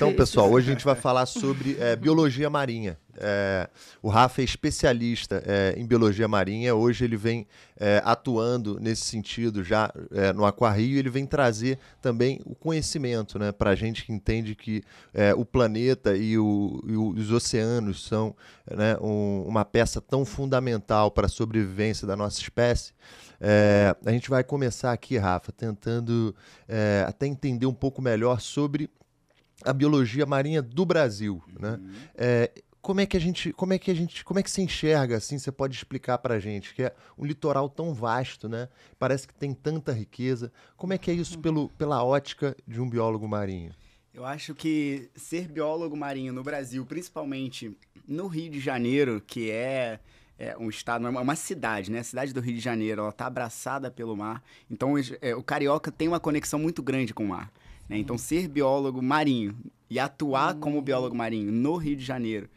Então, pessoal, hoje a gente vai falar sobre é, biologia marinha. É, o Rafa é especialista é, em biologia marinha. Hoje ele vem atuando nesse sentido já no Aquarrio. Ele vem trazer também o conhecimento né, para a gente que entende que o planeta e, o, e, os oceanos são né, um, uma peça tão fundamental para a sobrevivência da nossa espécie. a gente vai começar aqui, Rafa, tentando até entender um pouco melhor sobre a biologia marinha do Brasil, né? uhum. né? É, como é que a gente, como é que a gente, como é que se enxerga assim? Você pode explicar para a gente que é um litoral tão vasto, né? Parece que tem tanta riqueza. Como é que é isso uhum. pelo, pela ótica de um biólogo marinho? Eu acho que ser biólogo marinho no Brasil, principalmente no Rio de Janeiro, que é, é um estado, é uma cidade, né? A cidade do Rio de Janeiro, ela está abraçada pelo mar. Então, é, o carioca tem uma conexão muito grande com o mar. Né? Então, ser biólogo marinho e atuar como hum. biólogo marinho no Rio de Janeiro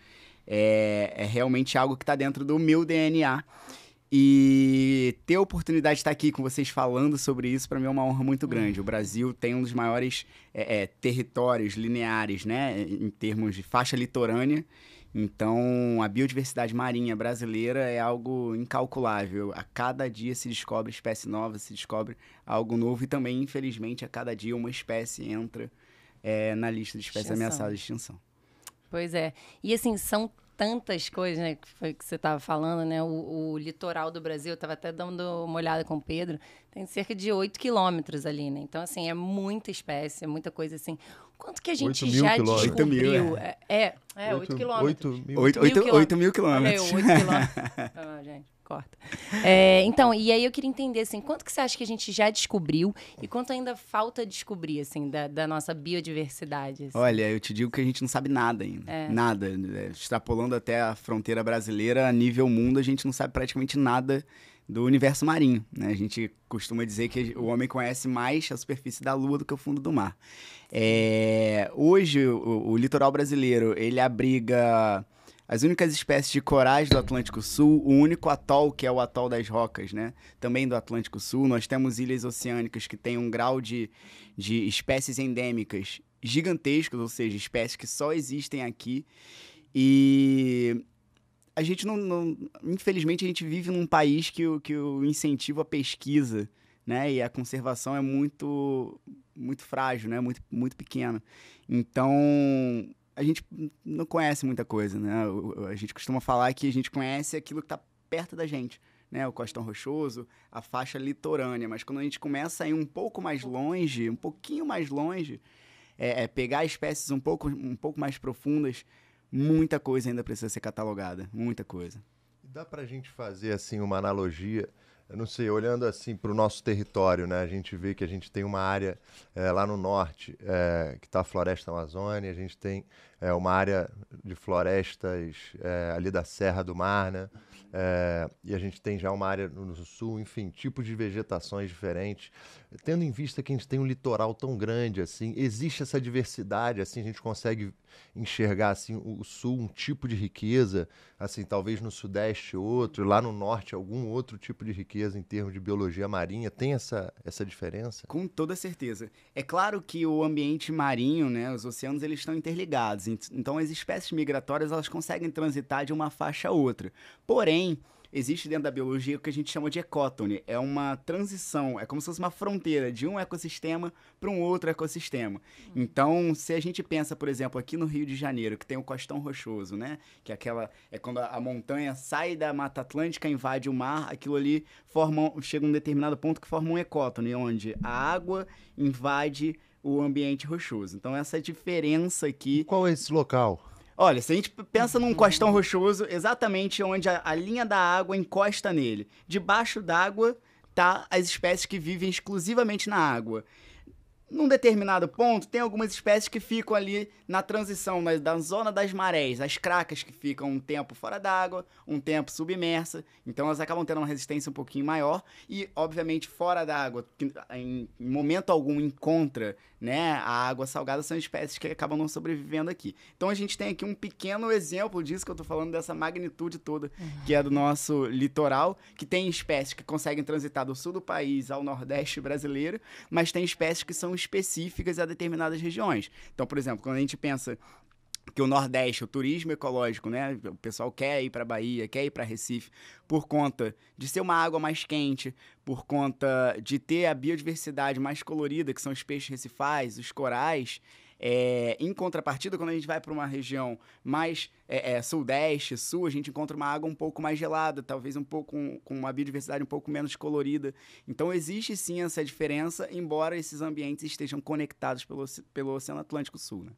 é, é realmente algo que está dentro do meu DNA. E ter a oportunidade de estar aqui com vocês falando sobre isso, para mim é uma honra muito hum. grande. O Brasil tem um dos maiores é, é, territórios lineares, né, em termos de faixa litorânea. Então, a biodiversidade marinha brasileira é algo incalculável. A cada dia se descobre espécie nova, se descobre algo novo e também, infelizmente, a cada dia uma espécie entra é, na lista de espécies ameaçadas de extinção. Pois é. E assim, são tantas coisas, né? Que foi que você estava falando, né? O, o, litoral do Brasil, eu estava até dando uma olhada com o Pedro, tem cerca de 8 quilômetros ali, né? Então, assim, é muita espécie, é muita coisa assim. Quanto que a gente já quilômetros. descobriu? 8 mil, é. É, é 8, 8 quilômetros. 8, 8, 8 mil quilômetros. 8 mil quilômetros. Ah, gente corta. É, então, e aí eu queria entender, assim, quanto que você acha que a gente já descobriu e quanto ainda falta descobrir, assim, da, da nossa biodiversidade? Assim? Olha, eu te digo que a gente não sabe nada ainda. É. Nada. É, extrapolando até a fronteira brasileira, a nível mundo, a gente não sabe praticamente nada do universo marinho. Né? A gente costuma dizer que o homem conhece mais a superfície da Lua do que o fundo do mar. É, hoje, o, o litoral brasileiro, ele abriga as únicas espécies de corais do Atlântico Sul, o único atol que é o atol das rocas, né? Também do Atlântico Sul. Nós temos ilhas oceânicas que têm um grau de, de espécies endêmicas gigantescos, ou seja, espécies que só existem aqui. E a gente não, não, infelizmente a gente vive num país que o, que o incentivo à pesquisa, né, e a conservação é muito muito frágil, né, muito muito pequeno. Então a gente não conhece muita coisa, né? A gente costuma falar que a gente conhece aquilo que está perto da gente, né? O Costão Rochoso, a faixa litorânea. Mas quando a gente começa a ir um pouco mais longe, um pouquinho mais longe, é, é pegar espécies um pouco, um pouco mais profundas, muita coisa ainda precisa ser catalogada, muita coisa. Dá para a gente fazer assim uma analogia eu não sei, olhando assim para o nosso território, né, a gente vê que a gente tem uma área é, lá no norte é, que está a floresta amazônica, a gente tem é, uma área de florestas ali da Serra do Mar, né, e a gente tem já uma área no sul, enfim, tipos de vegetações diferentes. Tendo em vista que a gente tem um litoral tão grande assim, existe essa diversidade, assim, a gente consegue enxergar assim o sul um tipo de riqueza, assim talvez no sudeste outro, lá no norte algum outro tipo de riqueza em termos de biologia marinha tem essa essa diferença? Com toda certeza. É claro que o ambiente marinho, né, os oceanos eles estão interligados, então as espécies migratórias elas conseguem transitar de uma faixa a outra. Porém, existe dentro da biologia o que a gente chama de ecótone. É uma transição, é como se fosse uma fronteira de um ecossistema para um outro ecossistema. Uhum. Então, se a gente pensa, por exemplo, aqui no Rio de Janeiro, que tem o Costão Rochoso, né? Que é aquela é quando a, a montanha sai da Mata Atlântica, invade o mar, aquilo ali forma, chega a um determinado ponto que forma um ecótone, onde a água invade o ambiente rochoso. Então, essa diferença aqui. E qual é esse local? Olha, se a gente pensa num costão uhum. rochoso, exatamente onde a, a linha da água encosta nele. Debaixo d'água tá as espécies que vivem exclusivamente na água num determinado ponto, tem algumas espécies que ficam ali na transição na, da zona das marés, as cracas que ficam um tempo fora d'água, um tempo submersa, então elas acabam tendo uma resistência um pouquinho maior e, obviamente, fora d'água, em momento algum encontra né, a água salgada, são espécies que acabam não sobrevivendo aqui. Então a gente tem aqui um pequeno exemplo disso que eu estou falando, dessa magnitude toda que é do nosso litoral, que tem espécies que conseguem transitar do sul do país ao nordeste brasileiro, mas tem espécies que são são específicas a determinadas regiões. Então, por exemplo, quando a gente pensa que o Nordeste, o turismo ecológico, né? O pessoal quer ir para Bahia, quer ir para Recife, por conta de ser uma água mais quente, por conta de ter a biodiversidade mais colorida, que são os peixes recifais, os corais. É, em contrapartida, quando a gente vai para uma região mais é, é, sudeste, sul, a gente encontra uma água um pouco mais gelada, talvez um pouco um, com uma biodiversidade um pouco menos colorida. Então existe sim essa diferença, embora esses ambientes estejam conectados pelo, pelo Oceano Atlântico Sul. Né?